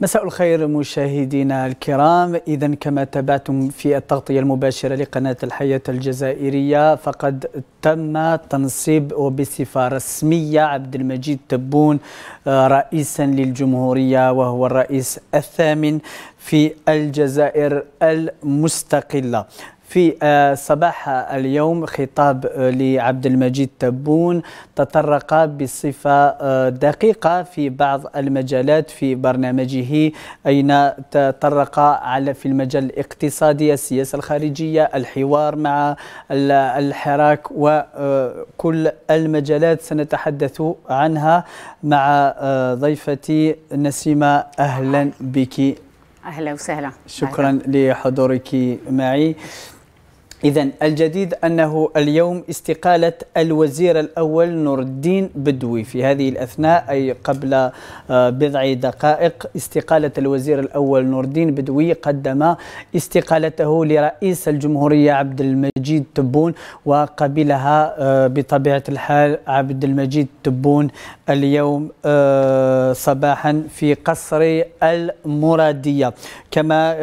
مساء الخير مشاهدينا الكرام إذا كما تابعتم في التغطية المباشرة لقناة الحياة الجزائرية فقد تم تنصيب وبصفة رسمية عبد المجيد تبون آه، رئيسا للجمهورية وهو الرئيس الثامن في الجزائر المستقلة في آه، صباح اليوم خطاب آه، لعبد المجيد تبون تطرق بصفة آه، دقيقة في بعض المجالات في برنامجه أين تطرق على في المجال الاقتصادي السياسة الخارجية الحوار مع الحراك وكل المجالات سنتحدث عنها مع ضيفتي نسيمة أهلا بك اهلا وسهلا شكرا أهلا. لحضورك معي إذا الجديد أنه اليوم استقالة الوزير الأول نور الدين بدوي في هذه الأثناء أي قبل آه، بضع دقائق استقالة الوزير الأول نور الدين بدوي قدم استقالته لرئيس الجمهورية عبد المجيد تبون وقبلها آه، بطبيعة الحال عبد المجيد تبون اليوم آه، صباحا في قصر المرادية كما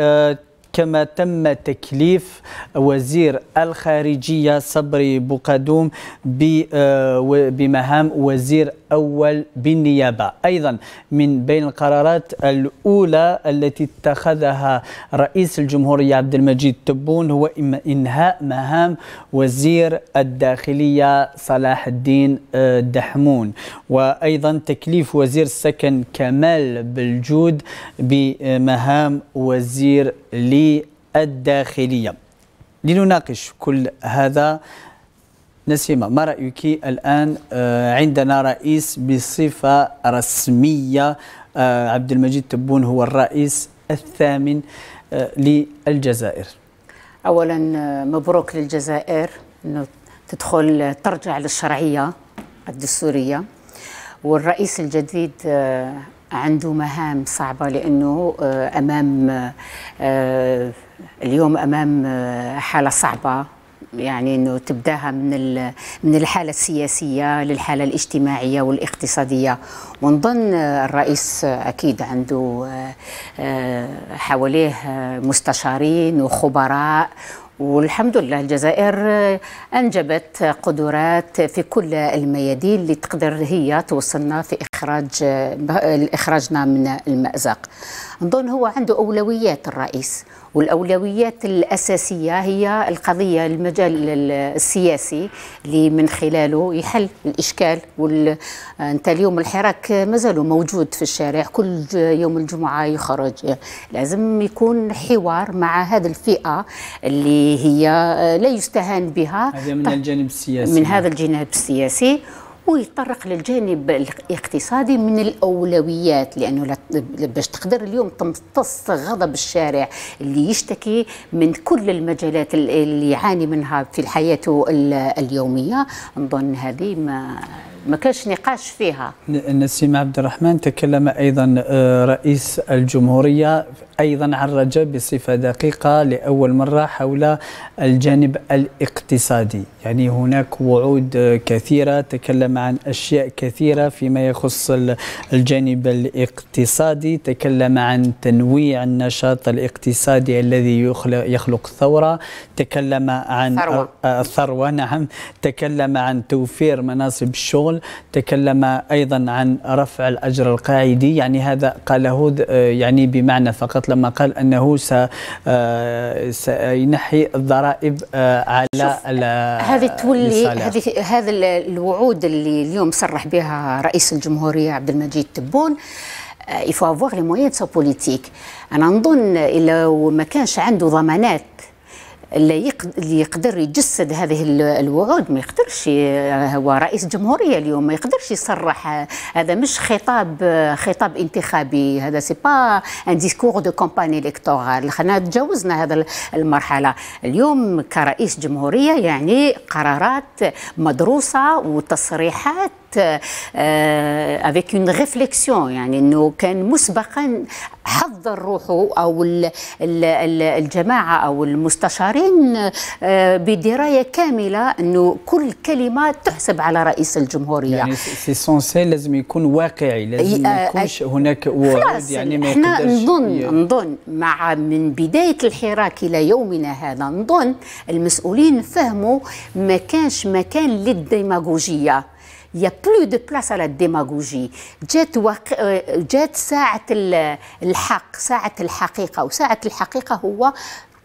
كما تم تكليف وزير الخارجية صبري بقدوم آه، بمهام وزير أول بالنيابة أيضا من بين القرارات الأولى التي اتخذها رئيس الجمهورية عبد المجيد تبون هو إنهاء مهام وزير الداخلية صلاح الدين آه، دحمون وأيضا تكليف وزير السكن كمال بالجود بمهام وزير لي الداخلية لنناقش كل هذا نسيمة ما رأيك الآن آه، عندنا رئيس بصفة رسمية آه، عبد المجيد تبون هو الرئيس الثامن آه، للجزائر أولا مبروك للجزائر أنه تدخل ترجع للشرعية الدستورية والرئيس الجديد عنده مهام صعبة لأنه آه، أمام آه، اليوم أمام آه، حالة صعبة يعني انه تبداها من من الحاله السياسيه للحاله الاجتماعيه والاقتصاديه ونظن الرئيس اكيد عنده حواليه مستشارين وخبراء والحمد لله الجزائر انجبت قدرات في كل الميادين اللي تقدر هي توصلنا في اخراج آه، اخراجنا من المازق نظن هو عنده اولويات الرئيس والاولويات الاساسيه هي القضيه المجال السياسي اللي من خلاله يحل الاشكال وال... انت اليوم الحراك مازالوا موجود في الشارع كل يوم الجمعه يخرج لازم يكون حوار مع هذه الفئه اللي هي آه، لا يستهان بها هذا من طيب. الجانب السياسي من هذا الجانب السياسي هو يتطرق للجانب الاقتصادي من الاولويات لانه باش تقدر اليوم تمتص غضب الشارع اللي يشتكي من كل المجالات اللي يعاني منها في حياته اليوميه نظن هذه ما ما كانش نقاش فيها نسيم عبد الرحمن تكلم ايضا آه، رئيس الجمهوريه أيضا عرج بصفة دقيقة لأول مرة حول الجانب الاقتصادي يعني هناك وعود كثيرة تكلم عن أشياء كثيرة فيما يخص الجانب الاقتصادي تكلم عن تنويع النشاط الاقتصادي الذي يخلق, يخلق ثورة تكلم عن الثروة آه، نعم تكلم عن توفير مناصب الشغل تكلم أيضا عن رفع الأجر القاعدي يعني هذا قاله آه، يعني بمعنى فقط لما قال انه س آه، سينحي الضرائب آه، على هذه تولي آه، هذه هذا الوعود اللي اليوم صرح بها رئيس الجمهوريه عبد المجيد تبون il faut avoir les moyens de sa politique. انا نظن لو ما كانش عنده ضمانات اللي يقدر يجسد هذه الوعود ما يقدرش آه، هو رئيس جمهوريه اليوم ما يقدرش يصرح آه، هذا مش خطاب آه، خطاب انتخابي هذا سي با ان ديسكور دو كومباني الكتورال حنا تجاوزنا هذا المرحله اليوم كرئيس جمهوريه يعني قرارات مدروسه وتصريحات افيك اون ريفليكسيون يعني انه كان مسبقا حضر روحه او الجماعه او المستشارين آه، بدرايه كامله انه كل كلمه تحسب على رئيس الجمهوريه يعني سي سونسي لازم يكون واقعي لازم آه، ما يكونش هناك وعود يعني ما احنا نظن نظن مع من بدايه الحراك الى يومنا هذا نظن المسؤولين فهموا ما كانش مكان للديماغوجيه Il n'y a plus de place à la démagogie. جات وق... جات ساعة الحق، ساعة الحقيقة، وساعة الحقيقة هو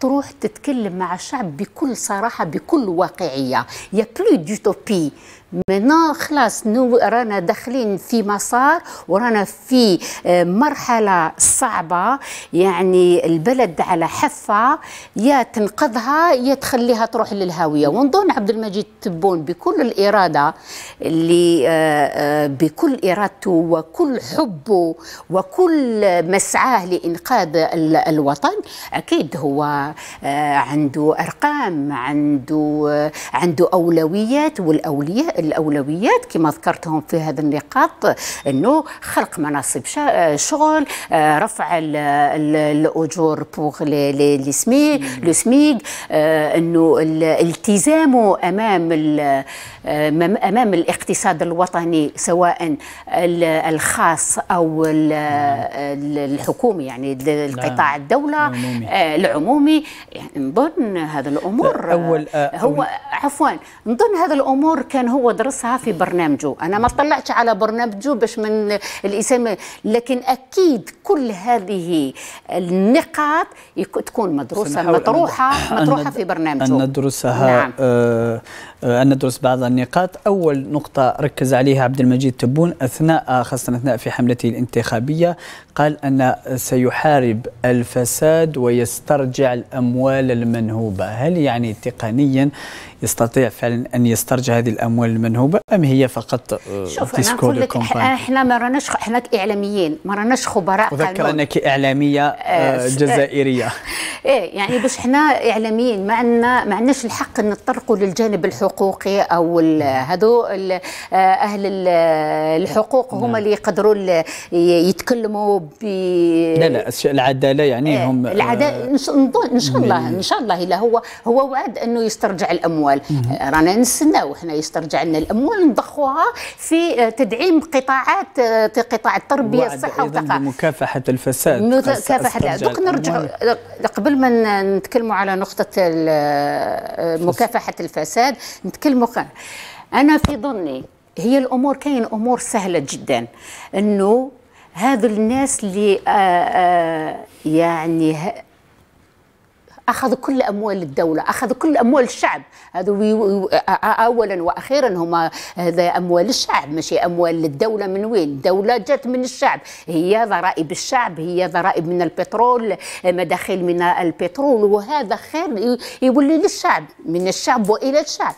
تروح تتكلم مع الشعب بكل صراحه بكل واقعيه يا بلو دوتوبي منا خلاص نو رانا داخلين في مسار ورانا في آه، مرحله صعبه يعني البلد على حفه يا تنقذها يا تخليها تروح للهاويه ونظن عبد المجيد تبون بكل الاراده اللي آه، آه، بكل ارادته وكل حبه وكل مسعاه لانقاذ الوطن اكيد هو عنده ارقام عنده عنده اولويات والاولياء الاولويات كما ذكرتهم في هذا النقاط انه خلق مناصب آه، شغل آه، رفع الاجور بوغ لي سمي لو سميك انه التزامه امام آه، امام الاقتصاد الوطني سواء الخاص او الحكومي يعني القطاع نعم. الدوله العمومي يعني نظن هذه الامور هو عفوا نظن هذه الامور كان هو هو درسها في برنامجه انا ما طلعتش على برنامجه باش من الاسم لكن اكيد كل هذه النقاط تكون مدروسه مطروحه مطروحه في برنامجه ندرسها نعم. آه آه، أن ندرس بعض النقاط أول نقطة ركز عليها عبد المجيد تبون أثناء آه، خاصة أثناء في حملته الانتخابية قال أن سيحارب الفساد ويسترجع الأموال المنهوبة هل يعني تقنيا يستطيع فعلا أن يسترجع هذه الأموال المنهوبة أم هي فقط آه، شوف أنا أقول لك إحنا ما راناش إحنا إعلاميين ما راناش خبراء أذكر أنك إعلامية جزائرية إيه يعني باش إحنا إعلاميين ما عندنا ما عندناش الحق نتطرقوا للجانب الحقوقي الحقوقي او هذو اهل الحقوق هم نعم. اللي يقدروا يتكلموا ب لا لا العداله يعني إيه، هم العداله آه، ان شاء الله ان شاء الله الا هو هو وعد انه يسترجع الاموال رانا نستناو حنا يسترجع لنا الاموال نضخوها في تدعيم قطاعات آه، قطاع التربيه الصحه والثقافه مكافحه الفساد مكافحه دوك نرجعوا قبل ما نتكلموا على نقطه آه، مكافحه الفساد نتكلموا انا في ظني هي الامور كاين امور سهله جدا انه هذو الناس اللي آآ آه، آآ آه، يعني اخذوا كل اموال الدوله اخذوا كل اموال الشعب هذو اولا واخيرا هما هذا اموال الشعب ماشي اموال الدوله من وين الدوله جات من الشعب هي ضرائب الشعب هي ضرائب من البترول مداخل من البترول وهذا خير يولي للشعب من الشعب والى الشعب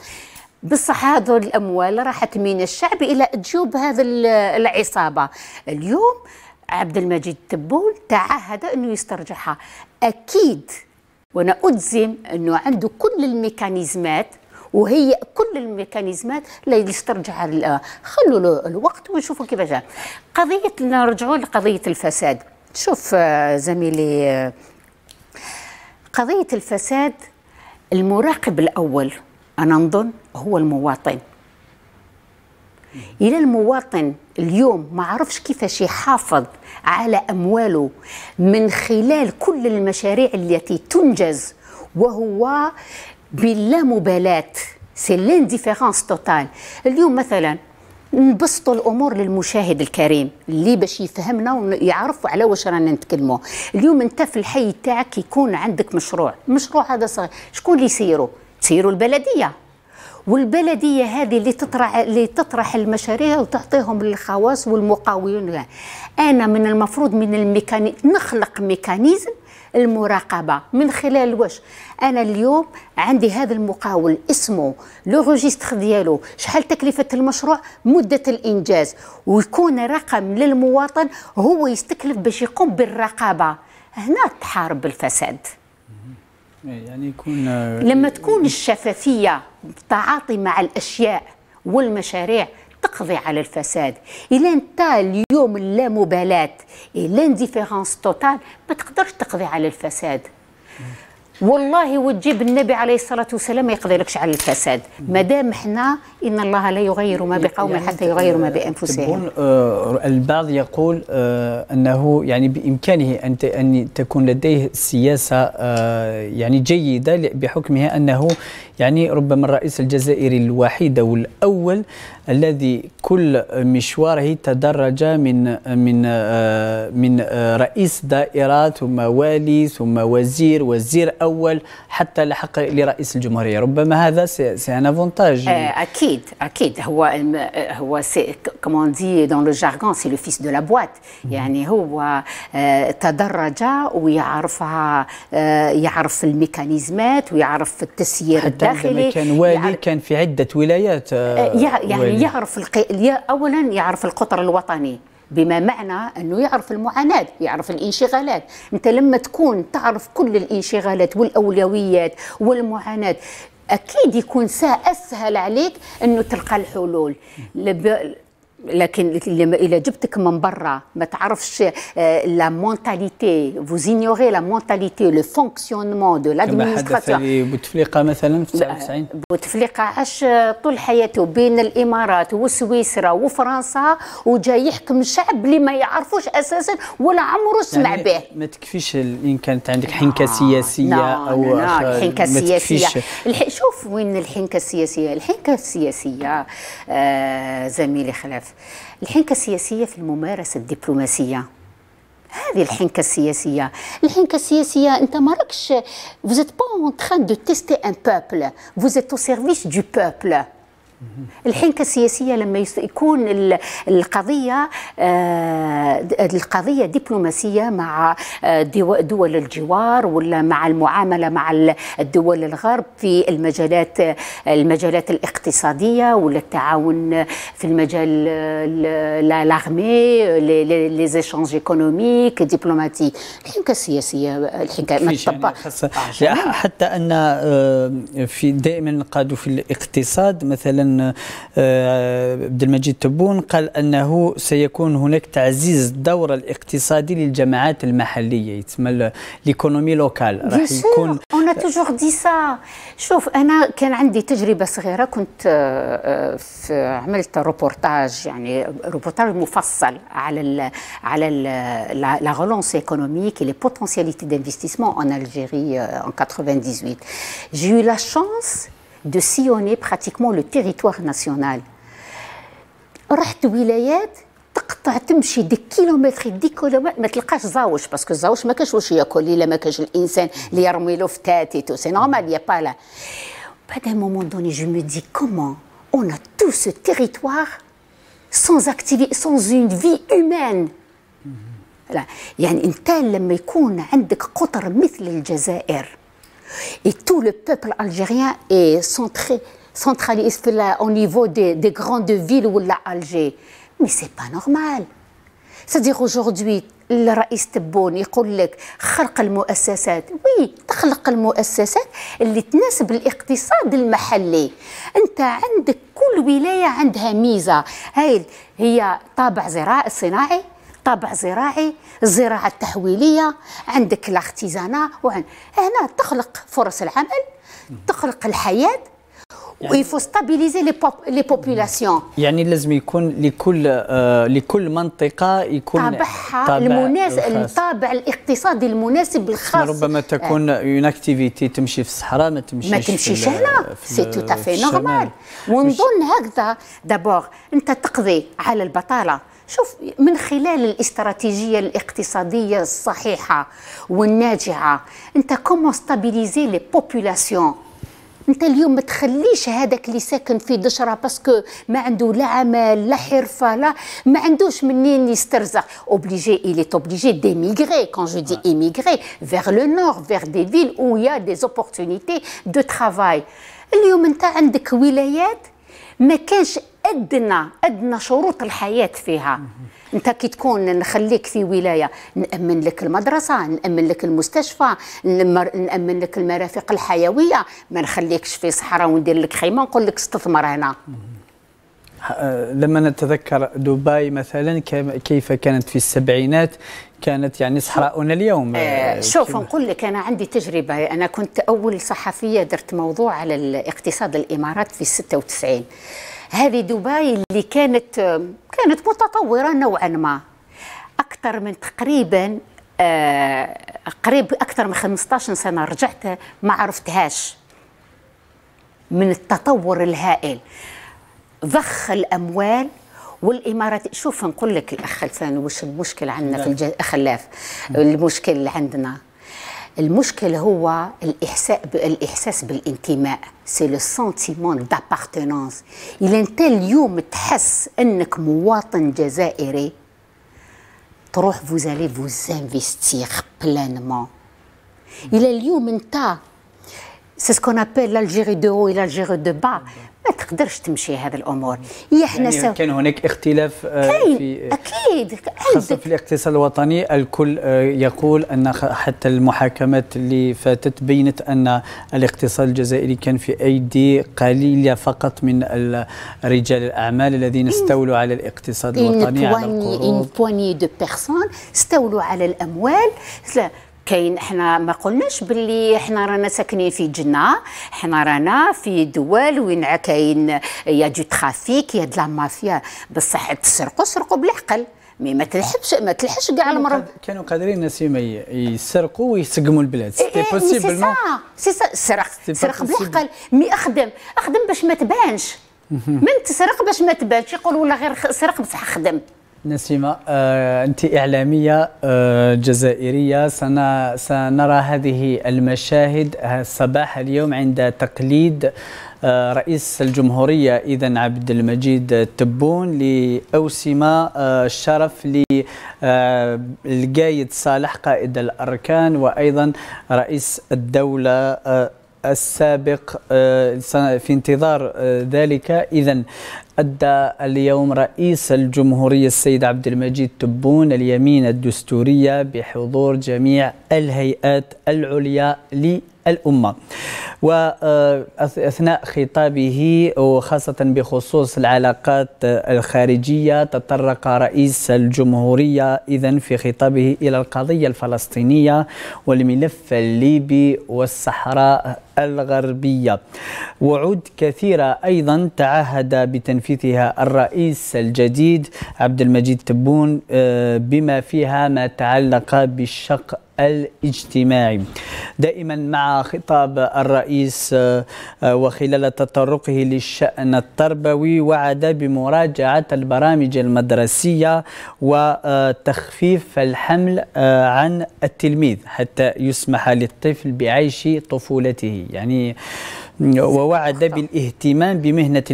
بصح هذه الاموال راحت من الشعب الى جيوب هذا العصابه اليوم عبد المجيد تبول تعهد انه يسترجعها اكيد وانا اجزم انه عنده كل الميكانيزمات وهي كل الميكانيزمات ليسترجع خلوا له الوقت ونشوفوا كيف جاء قضيه نرجعوا لقضيه الفساد شوف آه، زميلي آه، قضيه الفساد المراقب الاول انا نظن هو المواطن الى المواطن اليوم ما عرفش كيفاش يحافظ على امواله من خلال كل المشاريع التي تنجز وهو بلا مبالاه سي لانديفيرونس توتال اليوم مثلا نبسطوا الامور للمشاهد الكريم اللي باش يفهمنا ويعرف على واش رانا نتكلموا اليوم انت في الحي تاعك يكون عندك مشروع المشروع هذا صغير شكون اللي يسيره تسيروا البلديه والبلديه هذه اللي تطرح اللي تطرح المشاريع وتعطيهم للخواص والمقاولين انا من المفروض من الميكاني نخلق ميكانيزم المراقبه من خلال واش انا اليوم عندي هذا المقاول اسمه لو روجيستر ديالو شحال تكلفه المشروع مده الانجاز ويكون رقم للمواطن هو يستكلف باش يقوم بالرقابه هنا تحارب الفساد يعني يكون آه، لما تكون الشفافيه تعاطي مع الاشياء والمشاريع تقضي على الفساد الى انت اليوم اللامبالاه الا الى ديفيرونس توتال ما تقدرش تقضي على الفساد والله وتجيب النبي عليه الصلاه والسلام ما يقدركش على الفساد ما دام احنا ان الله لا يغير ما بقوم يعني حتى يغيروا ما بانفسهم آه البعض يقول آه انه يعني بامكانه ان ان تكون لديه سياسه آه يعني جيده بحكمها انه يعني ربما الرئيس الجزائري الوحيد او الاول الذي كل مشواره تدرج من من آه، من آه، رئيس دائره ثم والي ثم وزير وزير أو الاول حتى لحق لرئيس الجمهوريه ربما هذا سي ان افونتاج آه، اكيد اكيد هو هو سي كومون دي دون لو جارغون سي لو فيس دو لا بواط يعني هو آه، تدرج ويعرفها آه، يعرف الميكانيزمات ويعرف التسيير الداخلي حتى كان والي يعرف كان في عده ولايات يعني والي. يعرف اولا يعرف القطر الوطني بما معنى انه يعرف المعاناه يعرف الانشغالات انت لما تكون تعرف كل الانشغالات والاولويات والمعاناه اكيد يكون سا اسهل عليك انه تلقى الحلول لكن الى جبتك من برا ما تعرفش لا مونتاليتي فو زينيوري لا مونتاليتي لو فونكسيونمون دو لادمينستراسيون كما حدث بوتفليقه مثلا في 99 بوتفليقه عاش طول حياته بين الامارات وسويسرا وفرنسا وجاي يحكم شعب اللي ما يعرفوش اساسا ولا عمره سمع يعني به ما تكفيش ان كانت عندك حنكه نعم، سياسيه نعم، او لا نعم، لا الحنكه السياسيه شوف نعرف وين الحنكة السياسية الحنكة السياسية آه زميلي خلاف الحنكة السياسية في الممارسة الدبلوماسية هذه الحنكه السياسيه الحنكه السياسيه انت ما راكش vous êtes pas en train de tester un peuple vous êtes au service du peuple الحنكه السياسيه لما يكون القضيه آه، القضيه دبلوماسيه مع آه، دول الجوار ولا مع المعامله مع الدول الغرب في المجالات المجالات الاقتصاديه ولا التعاون في المجال لاغمي لي زيشانج ايكونوميك دبلوماتيك الحنكه السياسيه الحنكه ما تطبقش حتى ان آه، في دائما قادوا في الاقتصاد مثلا الان آه، عبد المجيد تبون قال انه سيكون هناك تعزيز الدور الاقتصادي للجماعات المحليه يتسمى ليكونومي لوكال راح يكون انا توجور دي سا شوف انا كان عندي تجربه صغيره كنت آه، في عملت روبورتاج يعني روبورتاج مفصل على الـ على لا relance ايكونوميك لي بوتونسياليتي potentialités ان الجيري ان 98. جي لا شونس de sillonner pratiquement le territoire national. رحت ولايات تقطع تمشي دي كيلومتر دي كيلومتر ما تلقاش زاوش باسكو زاوش ما كاش واش ياكل الا ما كاش الانسان sans activité, sans une vie humaine. لا يعني انت لما يكون عندك قطر مثل الجزائر Et tout le peuple algérien est centré, centralisé là, au niveau des, des, grandes villes ou la Alger. Mais c'est pas normal. C'est-à-dire aujourd'hui, le Raïs الرئيس تبون يقول لك خلق المؤسسات وي تخلق المؤسسات اللي تناسب الاقتصاد المحلي انت عندك كل ولايه عندها ميزه هاي هي طابع زراعي صناعي طابع زراعي الزراعة التحويلية عندك الاختزانة وعن هنا تخلق فرص العمل تخلق الحياة يعني ويفو ستابيليزي لي لي بوبولاسيون يعني لازم يكون لكل آه لكل منطقه يكون طابعها طابع المناسب الطابع الاقتصادي المناسب الخاص ربما تكون اون آه. اكتيفيتي تمشي في الصحراء ما تمشيش ما تمشيش هنا سي تو تافي نورمال ونظن هكذا دابور انت تقضي على البطاله شوف من خلال الاستراتيجية الاقتصادية الصحيحة والناجعة انت كومون ستابيليزي لي بوبولاسيون انت اليوم ما تخليش هذاك اللي ساكن في دشره باسكو ما عنده لا عمل لا حرفه لا ما عندوش منين يسترزق اوبليجي il est obligé d'émigrer quand je ايميغري émigrer لو نور nord دي فيل villes où il y a des اليوم انت عندك ولايات ما كانش ادنى ادنى شروط الحياه فيها انت كي تكون نخليك في ولايه نامن لك المدرسه نامن لك المستشفى نامن لك المرافق الحيويه ما نخليكش في صحراء وندير لك خيمه نقول لك استثمر هنا آه، لما نتذكر دبي مثلا كيف كانت في السبعينات كانت يعني صحراؤنا اليوم آه، آه، شوف نقول لك انا عندي تجربه انا كنت اول صحفيه درت موضوع على الاقتصاد الامارات في 96 هذه دبي اللي كانت كانت متطوره نوعا ما اكثر من تقريبا آه، قريب اكثر من 15 سنه رجعت ما عرفتهاش من التطور الهائل ضخ الاموال والامارات شوف نقول لك الاخ خلفان وش المشكل عندنا في الج... خلاف المشكل اللي عندنا المشكل هو الاحساس الاحساس بالانتماء c'est le sentiment d'appartenance. Il est tel jour que vous trop vous allez vous investir pleinement. Il est le jour سي سكون ابيل لالجيري دو هو الى دو با ما تقدرش تمشي هذه الامور هي احنا يعني سو... كان هناك اختلاف آه، في آه، اكيد خاصه في الاقتصاد الوطني الكل آه، يقول ان حتى المحاكمات اللي فاتت بينت ان الاقتصاد الجزائري كان في ايدي قليله فقط من رجال الاعمال الذين استولوا على الاقتصاد الوطني على القروض une بواني دو بيرسون استولوا على الاموال كاين احنا ما قلناش باللي احنا رانا ساكنين في جنه احنا رانا في دول وين كاين يا دو ترافيك يا دلا مافيا بصح تسرقوا سرقوا بالعقل مي ما تلحبش ما تلحش كاع المرض كانوا قادرين الناس يسرقوا ويسقموا البلاد سي بوسيبل نو سي سا سرق سرق بالعقل مي اخدم اخدم باش ما تبانش من تسرق باش ما تبانش يقول ولا غير سرق بصح خدم نسيمة آه، أنت إعلامية آه، جزائرية سنرى هذه المشاهد صباح اليوم عند تقليد آه، رئيس الجمهورية إذا عبد المجيد تبون لأوسمة الشرف للقايد صالح قائد الأركان وأيضا رئيس الدولة السابق في انتظار ذلك اذا أدى اليوم رئيس الجمهورية السيد عبد المجيد تبون اليمين الدستورية بحضور جميع الهيئات العليا للأمة وأثناء خطابه وخاصة بخصوص العلاقات الخارجية تطرق رئيس الجمهورية إذا في خطابه إلى القضية الفلسطينية والملف الليبي والصحراء الغربية وعود كثيرة أيضا تعهد بتنفيذ تنفيذها الرئيس الجديد عبد المجيد تبون آه، بما فيها ما تعلق بالشق الاجتماعي دائما مع خطاب الرئيس آه، آه، وخلال تطرقه للشأن التربوي وعد بمراجعة البرامج المدرسية وتخفيف الحمل عن التلميذ حتى يسمح للطفل بعيش طفولته يعني ووعد بالاهتمام بمهنة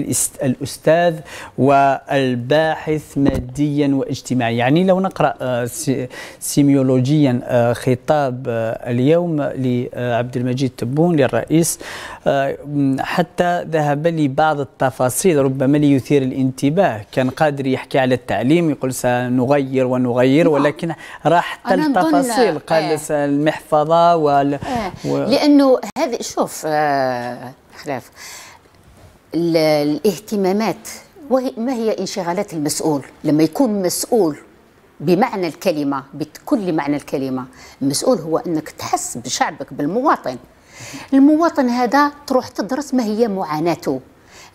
الأستاذ والباحث ماديا واجتماعيا يعني لو نقرأ آه، سيميولوجيا آه، خطاب آه، اليوم لعبد المجيد تبون للرئيس حتى ذهب لبعض التفاصيل ربما ليثير الانتباه كان قادر يحكي على التعليم يقول سنغير ونغير نعم. ولكن راح حتى التفاصيل قال إيه. المحفظة وال... إيه. لأنه هذه شوف خلاف الاهتمامات ما هي انشغالات المسؤول لما يكون مسؤول بمعنى الكلمة بكل معنى الكلمة المسؤول هو أنك تحس بشعبك بالمواطن المواطن هذا تروح تدرس ما هي معاناته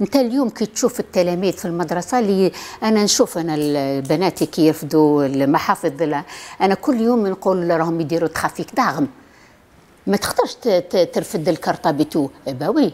انت اليوم كي تشوف التلاميذ في المدرسه اللي انا نشوف انا بناتي كي يرفدوا المحافظ انا كل يوم نقول راهم يديروا ترافيك داغم ما تقدرش ترفد الكرطه بتو باوي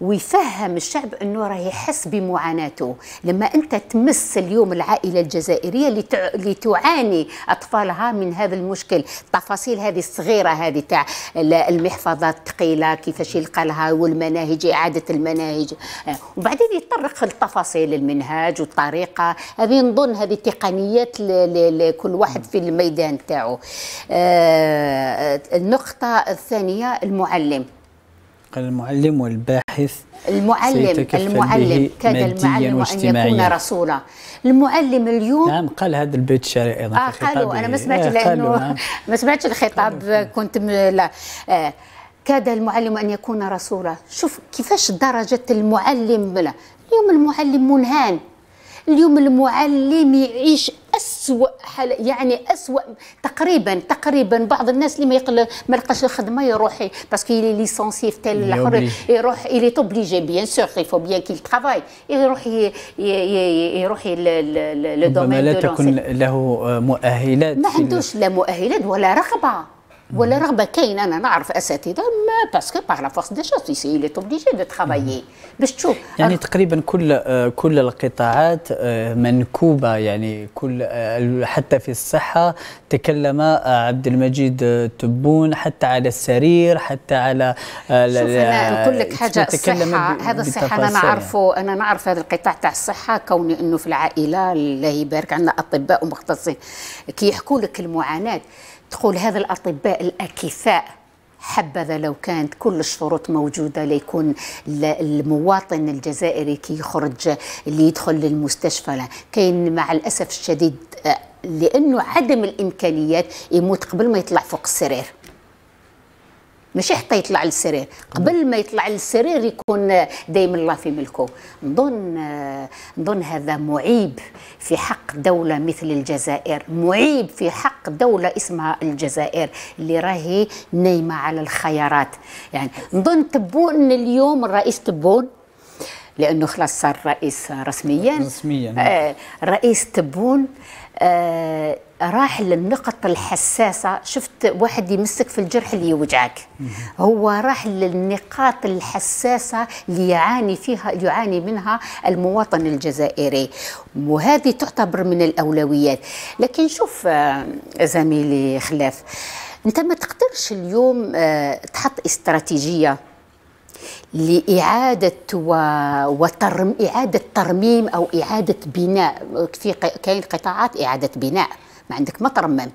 ويفهم الشعب انه راه يحس بمعاناته لما انت تمس اليوم العائله الجزائريه اللي تعاني اطفالها من هذا المشكل التفاصيل هذه الصغيره هذه تاع المحفظات الثقيله كيفاش يلقى لها والمناهج اعاده المناهج آه، وبعدين يتطرق للتفاصيل المنهاج والطريقه هذه نظن هذه تقنيات لكل واحد في الميدان تاعو آه، النقطه الثانيه المعلم قال المعلم والباحث المعلم المعلم كاد المعلم ان يكون رسولا المعلم اليوم نعم قال هذا البيت الشعري ايضا آه قالوا انا ما سمعتش آه، لانه نعم. ما سمعتش الخطاب نعم. كنت م... لا آه كاد المعلم ان يكون رسولا شوف كيفاش درجه المعلم اليوم المعلم منهان اليوم المعلم يعيش أسوأ حل يعني أسوأ تقريبا تقريبا بعض الناس اللي ما يقل ما لقاش الخدمه يروح باسكو لي ليسونسي في تال الاخر يروح الي توبليجي بيان سور كي فو بيان كي ترافاي يروح ي... يروح لو دومين لا تكون له مؤهلات ما عندوش لا مؤهلات ولا رغبه ولا رغبه كاين انا نعرف اساتذه ما باسكو باغ لا فورس دي شوز سي لي توبليجي دو ترافايي باش تشوف يعني أنا... أه. تقريبا كل أه، كل القطاعات أه، منكوبه يعني كل حتى في الصحه تكلم عبد المجيد تبون حتى على السرير حتى على شوف انا نقول لك حاجه الصحه هذا الصحه انا نعرفه انا نعرف هذا القطاع تاع الصحه كوني انه في العائله الله يبارك عندنا اطباء ومختصين كي يحكوا لك المعاناه تقول هذا الأطباء الأكفاء حبذا لو كانت كل الشروط موجوده ليكون المواطن الجزائري كي يخرج اللي يدخل للمستشفى كاين مع الاسف الشديد آه، لانه عدم الامكانيات يموت قبل ما يطلع فوق السرير ماشي حتى يطلع للسرير قبل ما يطلع للسرير يكون دايما الله في ملكه نظن نظن هذا معيب في حق دولة مثل الجزائر معيب في حق دولة اسمها الجزائر اللي راهي نايمة على الخيارات يعني نظن تبون اليوم الرئيس تبون لانه خلاص صار رئيس رسميا رسميا آه رئيس تبون آه راح للنقط الحساسة شفت واحد يمسك في الجرح اللي يوجعك هو راح للنقاط الحساسة اللي يعاني فيها يعاني منها المواطن الجزائري وهذه تعتبر من الأولويات لكن شوف آه، زميلي خلاف أنت ما تقدرش اليوم آه، تحط استراتيجية لإعادة و... وترم... إعادة ترميم أو إعادة بناء في كاين قطاعات إعادة بناء ما عندك ما ترمم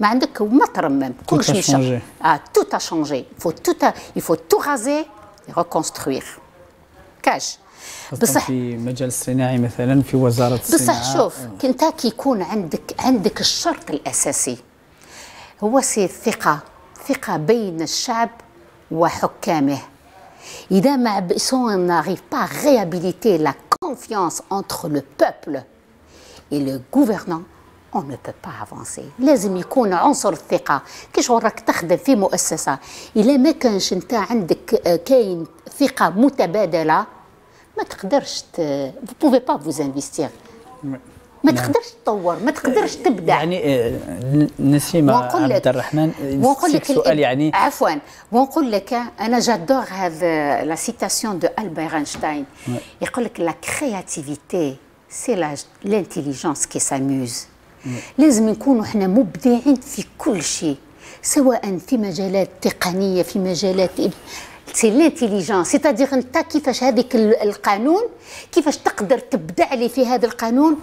ما عندك ما ترمم كلش مشى اه تو تا شانجي فو تا يفو تو غازي ريكونستروير كاش بصح في مجال الصناعي مثلا في وزاره الصناعه بصح شوف كنت كيكون عندك عندك الشرط الاساسي هو سي الثقه ثقه بين الشعب وحكامه إذا ما سون on با غيابيليتي لا كونفيونس انتر لو بوبل اي لو غوفرنون اون نو با افونسي لازم يكون عنصر الثقه كي شغل راك تخدم في مؤسسه الا ما كانش انت عندك آه، كاين ثقه متبادله ما تقدرش ت... vous pouvez pas vous investir ما تقدرش تطور ما تقدرش تبدع يعني آه، نسيمة آه، عبد الرحمن ونقول لك سؤال يعني عفوا ونقول لك انا جادور هذا لا سيتاسيون دو البير اينشتاين يقول لك لا كرياتيفيتي سي لانتيليجونس كي ساموز لازم نكونوا احنا مبدعين في كل شيء سواء في مجالات تقنيه في مجالات سي لانتيليجونس سيتادير انت كيفاش هذيك القانون كيفاش تقدر تبدع لي في هذا القانون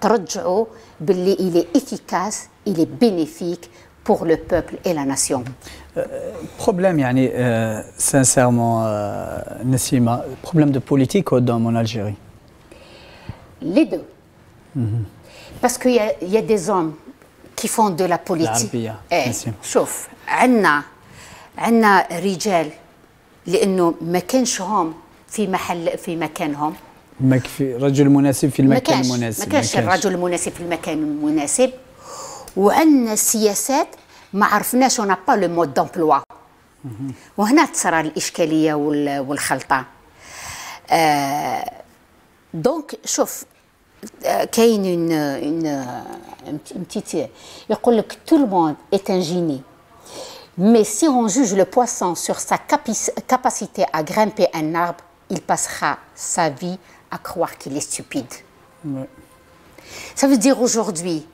ترجعه باللي الي ايفيكاس الي بينيفيك بور لو بوبل اي لا ناسيون بروبليم يعني, سانسيرمون نسيما بروبليم دو بوليتيك دون مون الجيري لي دو Parce qu'il y, y, a des hommes qui font de la politique. شوف عندنا عندنا رجال لانه ما كانش هم في محل في مكانهم ما في رجل مناسب في المكان المناسب ما كانش الرجل المناسب في المكان المناسب وعندنا سياسات ما عرفناش اون با لو مود دومبلوا وهنا تصرى الاشكاليه والخلطه آه دونك شوف كاين euh, une, euh, une, une petite يقول euh, que tout le monde est un génie mais si on juge le poisson sur sa capacité à grimper un arbre il passera sa vie à croire qu'il est stupide ça veut dire aujourd'hui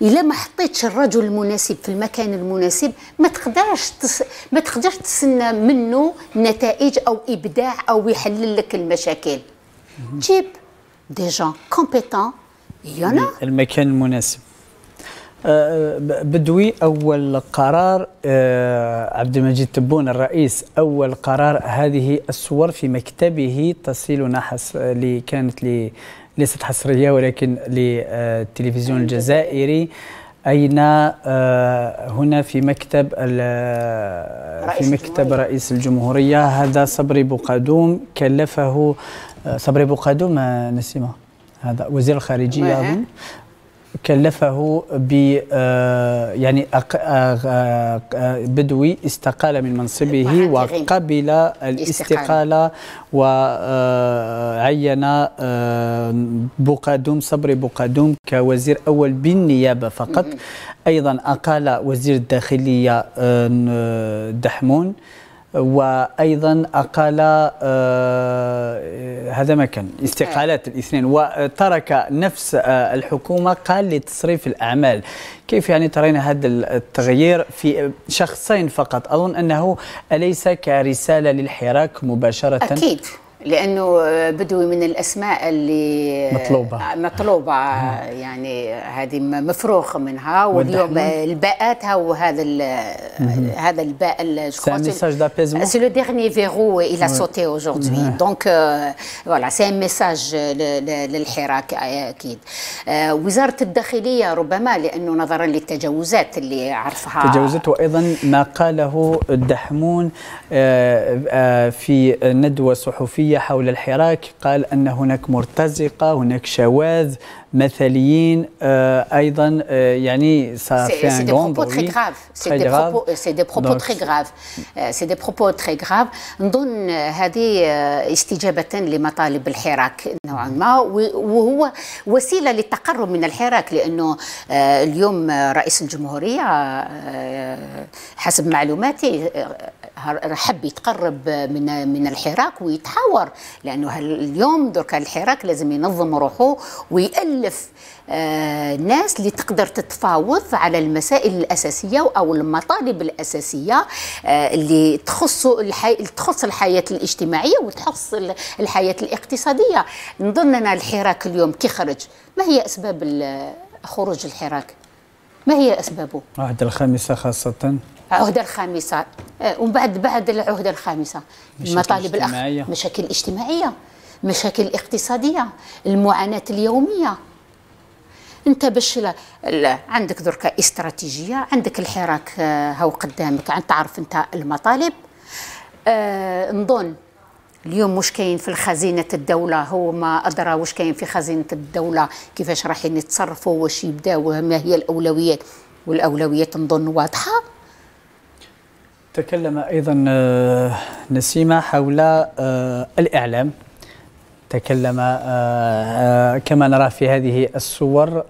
il est حطيتش الرجل المناسب في المكان المناسب ما تقدرش ما تقدرش تسنى منه نتائج او ابداع او يحلل لك المشاكل جيب des gens compétents il y en a المكان المناسب آه، بدوي اول قرار آه، عبد المجيد تبون الرئيس اول قرار هذه الصور في مكتبه تصلنا حس اللي آه، كانت لي ليست حصريه ولكن للتلفزيون الجزائري اين هنا في مكتب في مكتب رئيس الجمهوريه هذا صبري بقدوم كلفه صبري بوقادو ما آه، نسيمه هذا وزير الخارجيه اظن كلفه ب آه، يعني آه، بدوي استقال من منصبه وقبل الاستقاله وعين بوقادوم صبري بوقادوم كوزير اول بالنيابه فقط ايضا اقال وزير الداخليه دحمون وايضا اقال آه، هذا ما كان استقالات الاثنين وترك نفس آه، الحكومه قال لتصريف الاعمال كيف يعني ترين هذا التغيير في شخصين فقط اظن انه اليس كرساله للحراك مباشره اكيد لانه بدوي من الاسماء اللي مطلوبه مطلوبه يعني هذه مفروخ منها واليوم الباءاتها وهذا هذا هذا الباء سي ان ميساج دابيزمون سي لو ديرني فيرو الى سوتي اوجوردي دونك فوالا سي ان ميساج للحراك اكيد وزاره الداخليه ربما لانه نظرا للتجاوزات اللي عرفها تجاوزات وايضا ما قاله الدحمون آه، آه، في ندوه صحفيه العالمية حول الحراك قال أن هناك مرتزقة هناك شواذ مثليين آه، أيضا آه، يعني سي دي بروبو تري غراف سي دي بروبو سي دي بروبو تري غراف سي دي بروبو تري غراف نظن هذه آه، استجابة لمطالب الحراك نوعا ما وهو وسيلة للتقرب من الحراك لأنه اليوم رئيس الجمهورية حسب معلوماتي حب يتقرب من من الحراك ويتحاور لانه اليوم درك الحراك لازم ينظم روحه ويالف آه، ناس اللي تقدر تتفاوض على المسائل الاساسيه او المطالب الاساسيه آه، اللي تخص الحي... تخص الحياه الاجتماعيه وتخص الحياه الاقتصاديه نظن ان الحراك اليوم كي خرج ما هي اسباب خروج الحراك ما هي اسبابه؟ العهد الخامسه خاصه العهده الخامسه آه، ومن بعد بعد العهده الخامسه المطالب الاخ مشاكل اجتماعيه مشاكل اقتصاديه المعاناه اليوميه انت باش لا لا عندك دركا استراتيجيه عندك الحراك هاو آه، قدامك عن تعرف انت المطالب آه نظن اليوم واش كاين في خزينه الدوله هو ما ادرى واش كاين في خزينه الدوله كيفاش رايحين يتصرفوا واش يبداو ما هي الاولويات والاولويات نظن واضحه تكلم ايضا آه، نسيمه حول آه، الاعلام تكلم آه، كما نرى في هذه الصور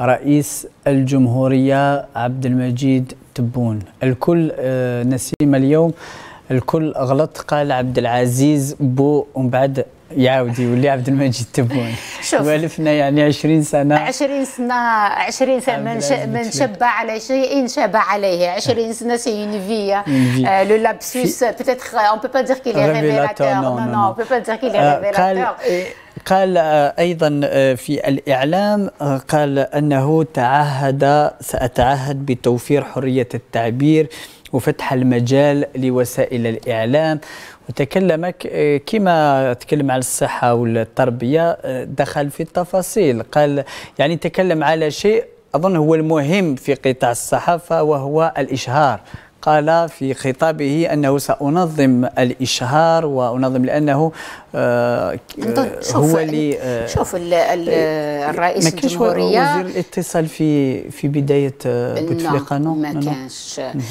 رئيس الجمهوريه عبد المجيد تبون الكل نسيمه اليوم الكل غلط قال عبد العزيز بو ومن بعد يعاود يولي عبد المجيد تبون شوف والفنا يعني 20 سنه 20 سنه 20 سنه من, من شب على شيء شبع عليه 20 سنه سي اون في لو لابسوس بيتيتر اون بو با دير كيل ريفيلاتور نو نو اون بو با دير كيل ريفيلاتور قال إيه، آه، ايضا آه، في الاعلام آه، قال انه تعهد ساتعهد بتوفير حريه التعبير وفتح المجال لوسائل الاعلام وتكلمك آه، كما تكلم على الصحة والتربية آه، دخل في التفاصيل قال يعني تكلم على شيء أظن هو المهم في قطاع الصحافة وهو الإشهار قال في خطابه انه سانظم الاشهار وانظم لانه آه هو اللي آه شوف آه، آه، الرئيس ما كانش الجمهوريه وزير الاتصال في في بدايه آه، بوتفليقه نو نعم، ما كانش نو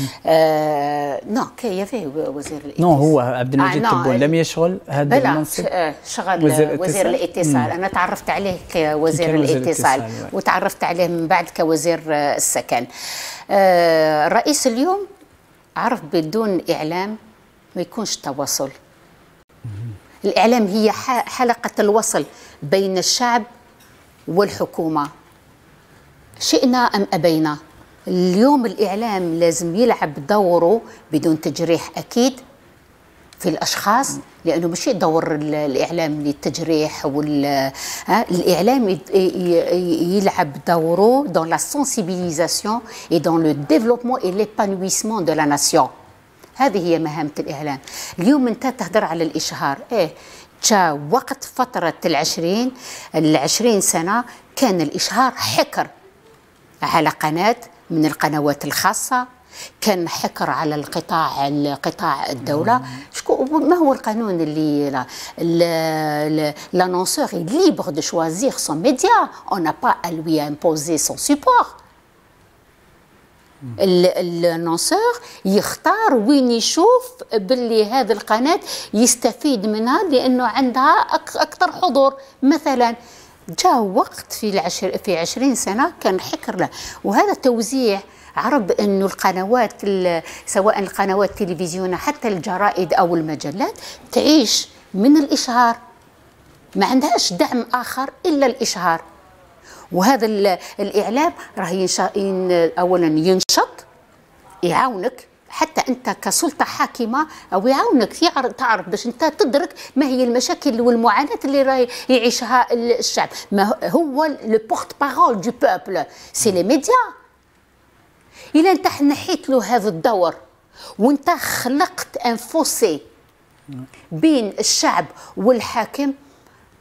نعم، كي يافي وزير الاتصال نو هو عبد المجيد آه تبون لم يشغل هذا المنصب شغل وزير الاتصال, وزير الاتصال. انا تعرفت عليه كوزير الاتصال وتعرفت عليه من بعد كوزير السكن الرئيس اليوم عرف بدون إعلام ما يكونش تواصل الإعلام هي حلقة الوصل بين الشعب والحكومة شئنا أم أبينا اليوم الإعلام لازم يلعب دوره بدون تجريح أكيد في الاشخاص لانه مش دور الاعلام للتجريح وال الاعلام يلعب دوره دون لا سونسيبيليزاسيون اي دون لو ديفلوبمون اي ليبانويسمون دو لا ناسيون هذه هي مهمه الاعلام اليوم انت تهدر على الاشهار ايه جاء وقت فترة العشرين العشرين سنة كان الإشهار حكر على قناة من القنوات الخاصة كان حكر على القطاع القطاع الدوله شكو ما هو القانون اللي لانونسور اي ليبر دو شوازير سون ميديا اون n'a با à lui imposer son support يختار وين يشوف باللي هذه القناه يستفيد منها لانه عندها اكثر حضور مثلا جاء وقت في العشر في 20 سنه كان حكر له وهذا توزيع عرب انه القنوات سواء القنوات التلفزيون حتى الجرائد او المجلات تعيش من الاشهار ما عندهاش دعم اخر الا الاشهار وهذا الاعلام راه اولا ينشط يعاونك حتى انت كسلطه حاكمه او يعاونك تعرف باش انت تدرك ما هي المشاكل والمعاناه اللي راه يعيشها الشعب ما هو لو بورت بارول دو بوبل سي لي ميديا الا انت نحيت له هذا الدور وانت خلقت ان فوسي بين الشعب والحاكم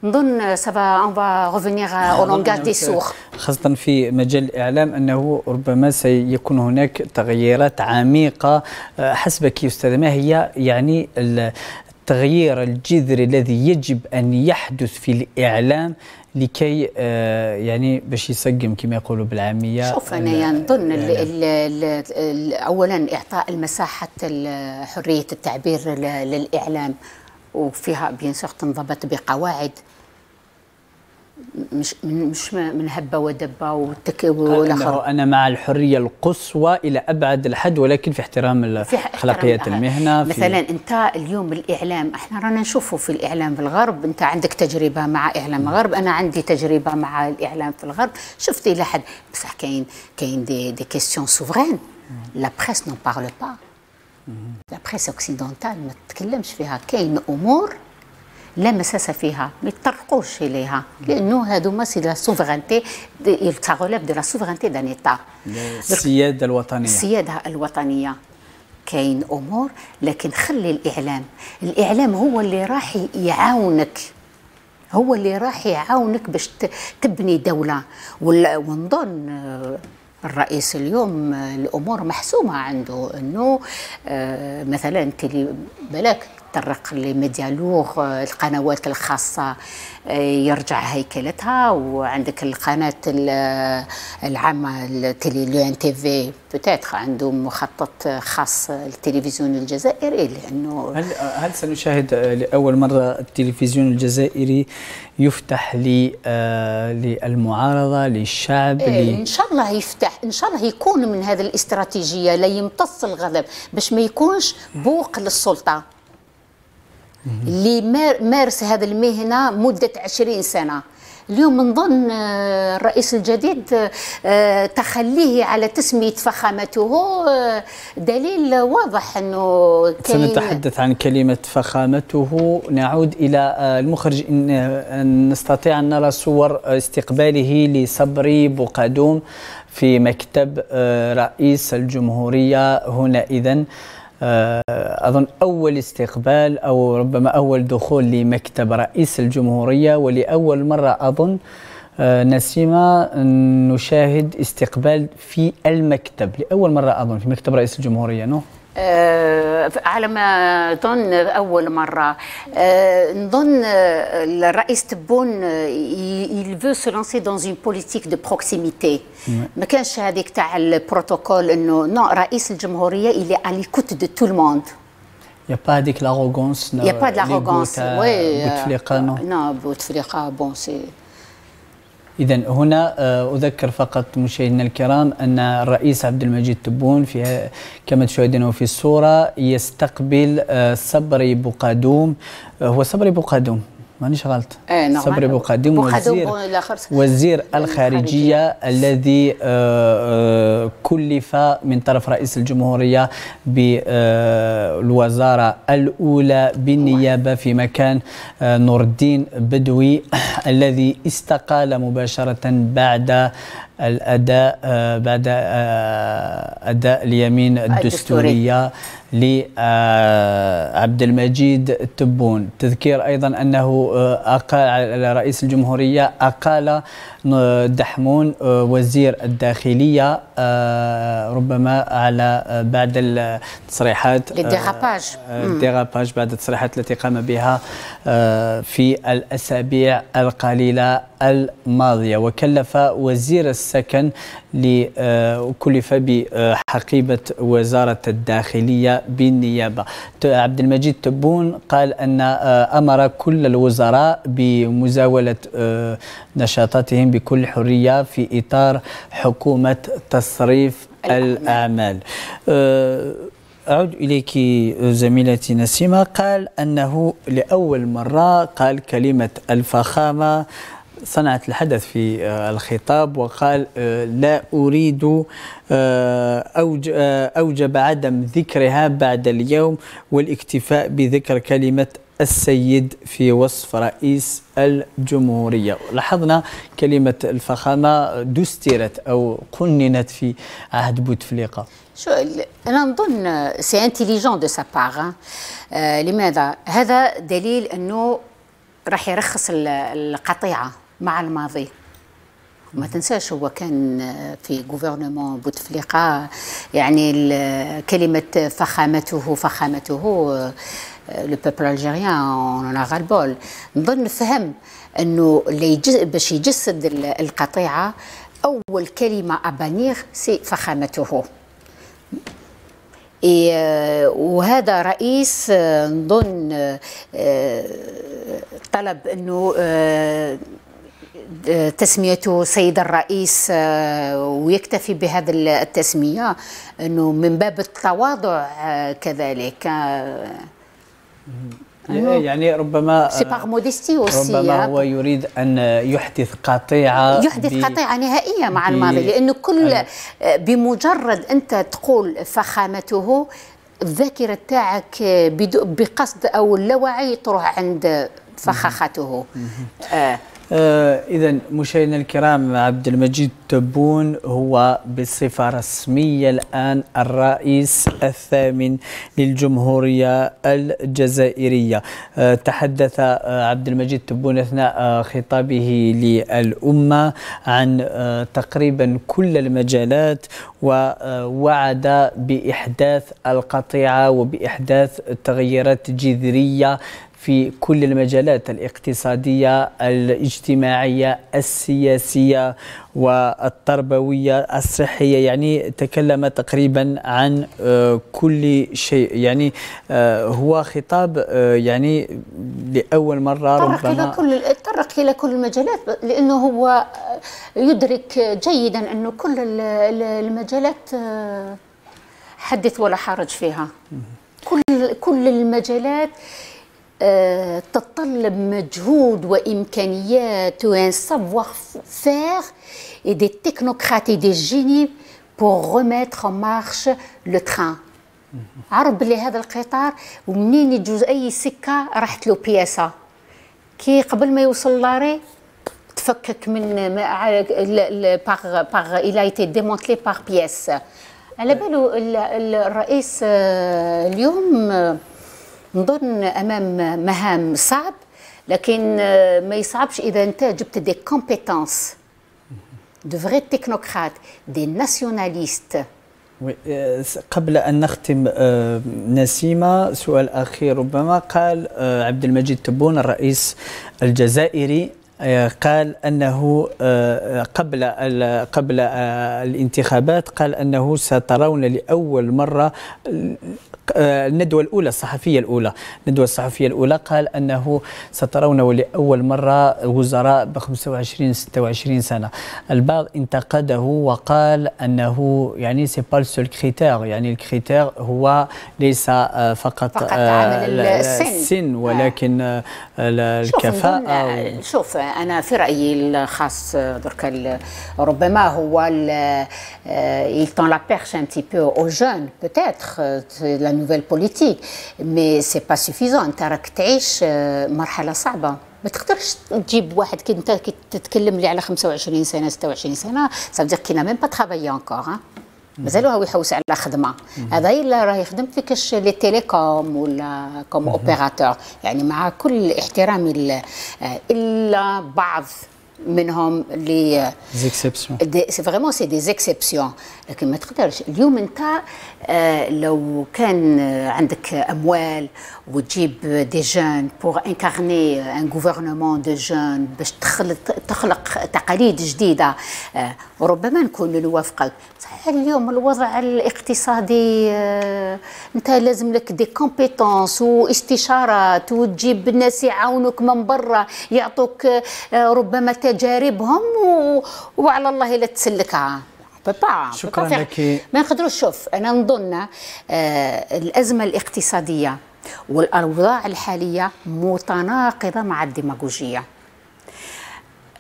نظن سافا اون فا ريفونيغ او لونغاج دي سوخ خاصة في مجال الإعلام أنه ربما سيكون هناك تغييرات عميقة آه، حسبك يا أستاذ ما هي يعني التغيير الجذري الذي يجب أن يحدث في الإعلام لكي آه، يعني باش يسقم كما يقولوا بالعاميه شوف انا نظن اولا اعطاء المساحه حريه التعبير للاعلام وفيها بين تنضبط بقواعد مش مش من هبه ودبه والتكاوي ولا انا مع الحريه القصوى الى ابعد الحد ولكن في احترام اخلاقيات المهنه في مثلا انت اليوم الاعلام احنا رانا نشوفه في الاعلام في الغرب انت عندك تجربه مع اعلام نعم. الغرب انا عندي تجربه مع الاعلام في الغرب شفت الى حد بصح كاين كاين دي دي كيسيون سوفرين لا بريس نون بارل با لا بريس اوكسيدونتال ما تتكلمش فيها كاين امور لا مساس فيها ما يتطرقوش اليها لانه هذوما سي لا سوفرانتي يلتغلب دو لا سوفرانتي دان ايتا السياده الوطنيه السياده الوطنيه كاين امور لكن خلي الاعلام الاعلام هو اللي راح يعاونك هو اللي راح يعاونك باش تبني دوله ونظن آه، الرئيس اليوم آه، الامور محسومه عنده انه آه، مثلا انت تطرق لميديا لوغ القنوات الخاصة آه، يرجع هيكلتها وعندك القناة العامة التيلي لو ان تي في بوتيتر عنده مخطط خاص للتلفزيون الجزائري لأنه هل هل سنشاهد لأول مرة التلفزيون الجزائري يفتح آه، للمعارضة للشعب إيه إن شاء الله يفتح إن شاء الله يكون من هذه الاستراتيجية لا يمتص الغضب باش ما يكونش بوق للسلطة اللي مارس هذه المهنه مده 20 سنه اليوم نظن آه، الرئيس الجديد آه، تخليه على تسميه فخامته آه، دليل واضح انه سنتحدث عن كلمه فخامته نعود الى المخرج ان نستطيع ان نرى صور استقباله لصبري بقدوم في مكتب رئيس الجمهوريه هنا اذا آه، اظن اول استقبال او ربما اول دخول لمكتب رئيس الجمهوريه ولاول مره اظن آه، نسيمة نشاهد استقبال في المكتب لأول مرة أظن في مكتب رئيس الجمهورية نو على ما أظن أول مرة نظن الرئيس تبون il veut se lancer dans une politique de proximité ما كانش هذيك تاع البروتوكول انه نو رئيس الجمهورية اللي à l'écoute de tout le monde Il n'y a pas d'arrogance. Il n'y a pas d'arrogance, oui. Bouteflika, non. Non, Bouteflika, bon, c'est... إذا هنا آه، أذكر فقط مشاهدينا الكرام أن الرئيس عبد المجيد تبون في كما تشاهدونه في الصورة يستقبل آه، صبري بقادوم آه، هو صبري بقادوم مانيش غلط ايه نعم. صبري بوقادم وزير وزير الخارجية الذي آه، آه، كلف من طرف رئيس الجمهورية بالوزارة آه، الأولى بالنيابة في مكان نور الدين بدوي الذي استقال مباشرة بعد الاداء آه، بعد آه، اداء اليمين آه، الدستوريه لعبد المجيد التبون تذكير ايضا انه اقال رئيس الجمهوريه اقال دحمون آه، وزير الداخليه آه، ربما على آه، بعد التصريحات الديغاباج الديغاباج بعد التصريحات التي قام بها في الاسابيع القليله الماضيه وكلف وزير السكن وكلف بحقيبه وزاره الداخليه بالنيابه عبد المجيد تبون قال ان امر كل الوزراء بمزاوله نشاطاتهم بكل حرية في إطار حكومة تصريف الأعمال أه، أعود إليك زميلتي نسيمة قال أنه لأول مرة قال كلمة الفخامة صنعت الحدث في أه، الخطاب وقال أه، لا أريد أوجب عدم ذكرها بعد اليوم والاكتفاء بذكر كلمة السيد في وصف رئيس الجمهورية لاحظنا كلمة الفخامة دسترت أو قننت في عهد بوتفليقة شو انا نظن سي انتيليجون دو سا لماذا هذا دليل انه راح يرخص القطيعه مع الماضي ما تنساش هو كان في غوفرنمون بوتفليقه يعني كلمه فخامته فخامته آه، لو بيبل الجيريان اون ا غالبول نظن فهم انه اللي باش يجسد القطيعه اول كلمه ابانيغ سي فخامته آه، وهذا رئيس آه، نظن آه، طلب انه تسميته سيد الرئيس ويكتفي بهذه التسميه انه من باب التواضع كذلك أيوه. يعني ربما آه، ربما هو يريد ان يحدث قطيعه يحدث قطيعه نهائيه مع الماضي لانه كل أيوه. بمجرد انت تقول فخامته الذاكره تاعك بقصد او اللاوعي تروح عند فخاخته آه آه إذا مشاهدينا الكرام عبد المجيد تبون هو بصفة رسمية الآن الرئيس الثامن للجمهورية الجزائرية آه تحدث آه عبد المجيد تبون أثناء آه، خطابه للأمة عن آه، تقريبا كل المجالات ووعد آه، بإحداث القطيعة وبإحداث تغييرات جذرية في كل المجالات الاقتصادية الاجتماعية السياسية والتربوية الصحية يعني تكلم تقريبا عن آه، كل شيء يعني آه، هو خطاب آه، يعني لأول مرة طرق ربما إلى كل تطرق إلى كل المجالات لأنه هو يدرك جيدا أنه كل المجالات حدث ولا حرج فيها كل كل المجالات آه، تتطلب مجهود وامكانيات وان سافوار فير اي دي technocrates دي جيني بور pour ان مارش لو تران عرف بلي هذا القطار ومنين يجوز اي سكه راحت له بياسه كي قبل ما يوصل لاري تفكك من ما باغ باغ الى ايتي ديمونتلي باغ بياس على بالو الرئيس آه، اليوم آه، نظن امام مهام صعب لكن آه، ما يصعبش اذا انت جبت دي كومبيتونس دو فري تكنوقراط دي ناسيوناليست قبل ان نختم آه، نسيمه سؤال اخير ربما قال آه، عبد المجيد تبون الرئيس الجزائري قال انه قبل قبل الانتخابات قال انه سترون لاول مره الندوة الأولى الصحفية الأولى الندوة الصحفية الأولى قال أنه سترون ولأول مرة وزراء ب 25 26 سنة البعض انتقده وقال أنه يعني سي با سول كريتير يعني الكريتير هو ليس آه، فقط, فقط آه، السن. السن آه. ولكن آه. الكفاءة شوف, شوف أنا في رأيي الخاص درك ربما هو il tend la perche un petit peu aux jeunes peut-être euh، la nouvelle politique مي سي با سوفيزون انت راك تعيش آه، مرحله صعبه ما تقدرش تجيب واحد كي انت كي تتكلم لي على 25 سنه 26 سنه سافدير كي كينا ميم با ترافايي انكور مازالو هو يحوس على خدمه هذا الا راه يخدم في كاش لي تيليكوم ولا كوم اوبيراتور يعني مع كل احترامي آه، الا بعض منهم اللي زيكسبسيون سي فريمون سي دي زيكسبسيون لكن ما تقدرش اليوم انت آه لو كان آه، عندك اموال وتجيب دي جون بور انكارني ان غوفرنمون دو جون باش تخلق تقاليد جديده آه وربما نكون نوافقك صحيح اليوم الوضع الاقتصادي آه، انت لازم لك دي كومبيتونس واستشارات وتجيب الناس يعاونوك من برا يعطوك آه، ربما تجاربهم وعلى الله لا تسلكها بابا شكرا لك ما نقدروش شوف انا نظن آه، الازمه الاقتصاديه والاوضاع الحاليه متناقضه مع الديماغوجيه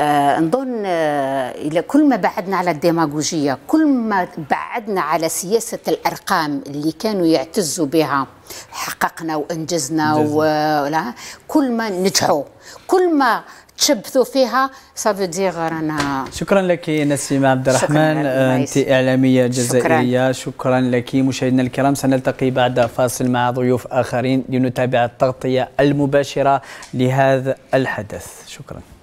آه نظن آه إلى كل ما بعدنا على الديماغوجية كل ما بعدنا على سياسة الأرقام اللي كانوا يعتزوا بها حققنا وانجزنا ولا كل ما نجحوا كل ما تشبثوا فيها سافو رانا شكرا لك نسيمة عبد الرحمن آه، انت اعلاميه جزائريه شكرا, شكرا لك مشاهدينا الكرام سنلتقي بعد فاصل مع ضيوف اخرين لنتابع التغطيه المباشره لهذا الحدث شكرا